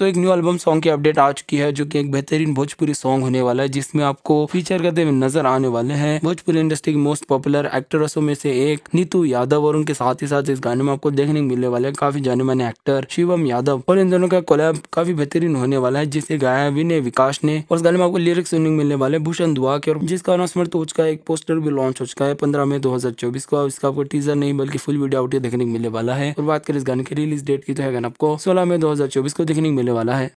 तो एक new album song की अपडेट आ चुकी है जो कि एक बेहतरीन भोजपुरी सॉन्ग होने वाला है जिसमें आपको फीचर करते हुए नजर आने वाले हैं भोजपुरी इंडस्ट्री के मोस्ट पॉपुलर एक्टरसों में से एक नीतू यादव और उनके साथ ही साथ इस गाने में आपको देखने को मिलने वाले हैं काफी जाने माने एक्टर शिवम यादव और इन दोनों का कोलैब काफी बेहतरीन होने वाला है जिसे गाया है विनय विकास ने और इस गाने में आपको लिरिक्स सुनने को मिलने वाले भूषण दुआ के और जिसका अनाउंसमेंट हो चुका है एक पोस्टर भी लॉन्च हो चुका है पंद्रह मई दो हजार चौबीस को इसका आपको टीजर नहीं बल्कि फुल वीडियो आउट देखने को मिलने वाला है और बात करें इस गाने की रिलीज डेट की तो है आपको सोलह मई दो हजार चौबीस को देखने को मिले मिलने वाला है